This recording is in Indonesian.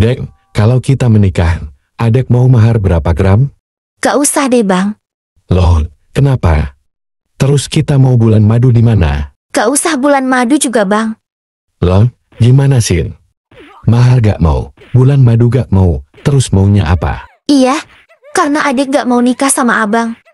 Dek, kalau kita menikah, adek mau mahar berapa gram? Gak usah deh bang. Loh, kenapa? Terus kita mau bulan madu di mana? Gak usah bulan madu juga bang. Loh, gimana sih? Mahar gak mau, bulan madu gak mau, terus maunya apa? Iya, karena adek gak mau nikah sama abang.